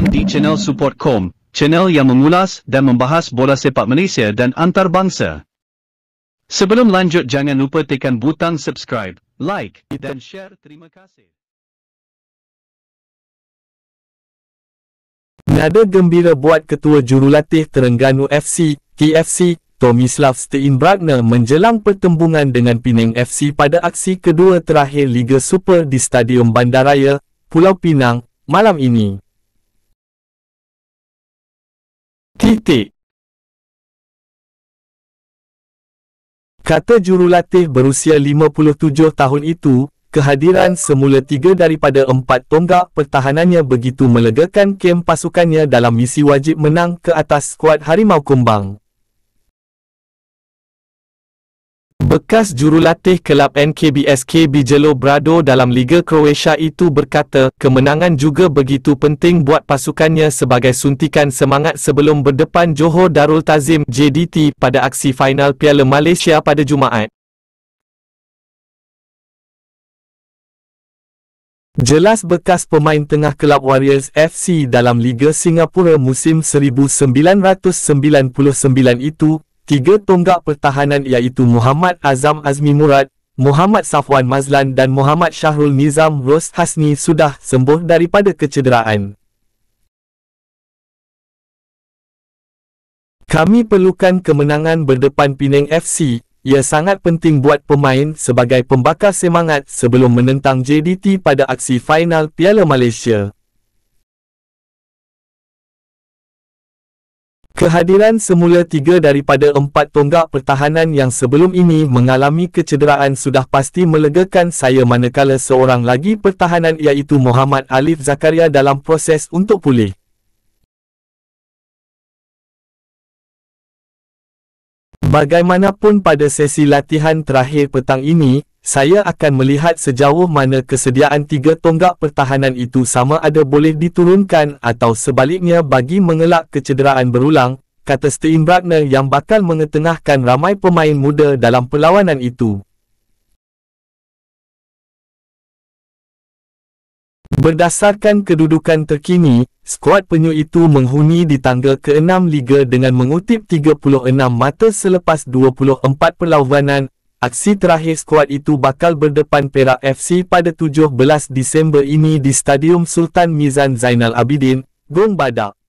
siaran di channel support.com, channel yang mengulas dan membahas bola sepak Malaysia dan antarabangsa. Sebelum lanjut jangan lupa tekan butang subscribe, like dan share. Terima kasih. Nada gembira buat ketua jurulatih Terengganu FC, KFC, Tomislav Steinbrugner menjelang pertembungan dengan Pinang FC pada aksi kedua terakhir Liga Super di Stadium Bandaraya, Pulau Pinang, malam ini. Titik. Kata jurulatih berusia 57 tahun itu, kehadiran semula tiga daripada empat tonggak pertahanannya begitu melegakan kem pasukannya dalam misi wajib menang ke atas skuad Harimau Kumbang. bekas jurulatih kelab NKBSK Bijelo Brado dalam Liga Croatia itu berkata, kemenangan juga begitu penting buat pasukannya sebagai suntikan semangat sebelum berdepan Johor Darul Tazim JDT pada aksi final Piala Malaysia pada Jumaat. Jelas bekas pemain tengah kelab Warriors FC dalam Liga Singapura musim 1999 itu Tiga tonggak pertahanan iaitu Muhammad Azam Azmi Murad, Muhammad Safwan Mazlan dan Muhammad Syahrul Nizam Ros Hasni sudah sembuh daripada kecederaan. Kami perlukan kemenangan berdepan Pinang FC. Ia sangat penting buat pemain sebagai pembakar semangat sebelum menentang JDT pada aksi final Piala Malaysia. Kehadiran semula tiga daripada empat tonggak pertahanan yang sebelum ini mengalami kecederaan sudah pasti melegakan saya manakala seorang lagi pertahanan iaitu Muhammad Alif Zakaria dalam proses untuk pulih. Bagaimanapun pada sesi latihan terakhir petang ini, saya akan melihat sejauh mana kesediaan tiga tonggak pertahanan itu sama ada boleh diturunkan atau sebaliknya bagi mengelak kecederaan berulang, kata Stein Bradner yang bakal mengetengahkan ramai pemain muda dalam perlawanan itu. Berdasarkan kedudukan terkini, skuad penyu itu menghuni di tangga ke-6 liga dengan mengutip 36 mata selepas 24 perlawanan, Aksi terakhir skuad itu bakal berdepan Perak FC pada 17 Disember ini di Stadium Sultan Mizan Zainal Abidin, Gong Badak.